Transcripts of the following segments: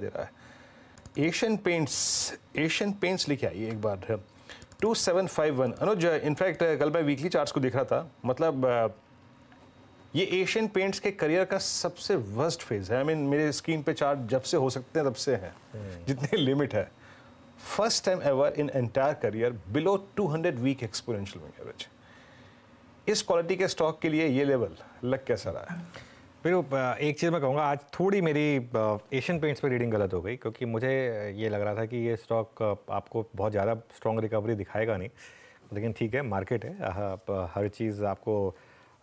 दे रहा है Asian paints Asian paints लिखे आइए एक बार two seven five one Anuj in fact कल मैं वीकली चार्ट्स को देख रहा था मतलब ये एशियन पेंट्स के करियर का सबसे वर्स्ट फेज है आई I मीन mean, मेरे स्क्रीन पे चार्ट जब से हो सकते हैं तब से हैं हम्म। जितने लिमिट है first time ever in entire career below 200 week exponential average इस क्वालिटी के स्टॉक के लिए ये लेवल लग कैसा रहा है फिर एक चीज़ मैं कहूँगा आज थोड़ी मेरी एशियन पेंट्स पर रीडिंग गलत हो गई क्योंकि मुझे ये लग रहा था कि ये स्टॉक आपको बहुत ज़्यादा स्ट्रॉन्ग रिकवरी दिखाएगा नहीं लेकिन ठीक है मार्केट है आप हर चीज़ आपको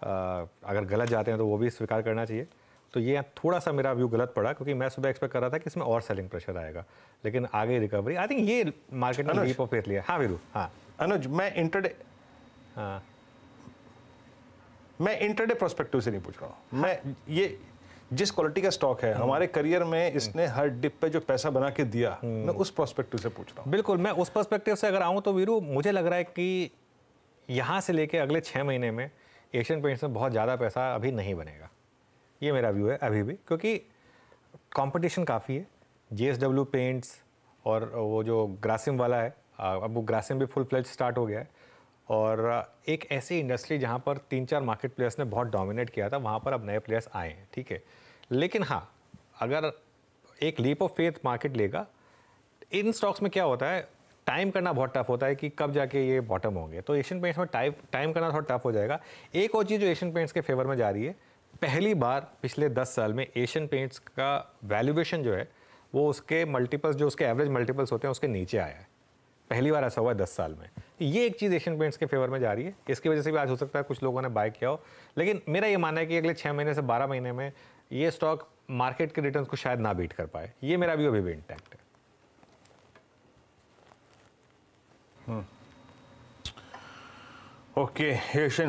अगर गलत जाते हैं तो वो भी स्वीकार करना चाहिए तो ये थोड़ा सा मेरा व्यू गलत पड़ा क्योंकि मैं सुबह एक्सपेक्ट कर रहा था कि इसमें और सेलिंग प्रेशर आएगा लेकिन आगे रिकवरी आई थिंक ये मार्केट ने लीप ऑफ फेथ लिया हाँ वीरू हाँ अनुज मैं इंटरडे हाँ मैं इंटरडे प्रोस्पेक्टिव से नहीं पूछ रहा हूँ मैं ये जिस क्वालिटी का स्टॉक है हमारे करियर में इसने हर डिप पे जो पैसा बना के दिया मैं उस प्रोस्पेक्टिव से पूछ रहा हूँ बिल्कुल मैं उस प्रोस्पेक्टिव से अगर आऊँ तो वीरू मुझे लग रहा है कि यहाँ से लेके अगले छः महीने में एशियन पेंट्स में बहुत ज़्यादा पैसा अभी नहीं बनेगा ये मेरा व्यू है अभी भी क्योंकि कॉम्पिटिशन काफ़ी है जे पेंट्स और वो जो ग्रासिम वाला है अब वो ग्रासिम भी फुल फ्लेज स्टार्ट हो गया है और एक ऐसी इंडस्ट्री जहाँ पर तीन चार मार्केट प्लेयर्स ने बहुत डोमिनेट किया था वहाँ पर अब नए प्लेयर्स आए हैं ठीक है लेकिन हाँ अगर एक लीप ऑफ फेथ मार्केट लेगा इन स्टॉक्स में क्या होता है टाइम करना बहुत टफ होता है कि कब जाके ये बॉटम होंगे तो एशियन पेंट्स में टाइम टाइम करना थोड़ा टफ हो जाएगा एक और चीज़ जो एशियन पेंट्स के फेवर में जा रही है पहली बार पिछले दस साल में एशियन पेंट्स का वैल्यूएशन जो है वो उसके मल्टीपल्स जो उसके एवरेज मल्टीपल्स होते हैं उसके नीचे आया है पहली बार ऐसा हुआ है दस साल में ये एक चीज़ एशियन पेंट्स के फेवर में जा रही है इसकी वजह से भी आज हो सकता है कुछ लोगों ने बाय किया हो लेकिन मेरा ये मानना है कि अगले छः महीने से बारह महीने में ये स्टॉक मार्केट के रिटर्न को शायद ना बीट कर पाए ये मेरा भी अभी भी इंटैक्ट है हम्म। Okay Asian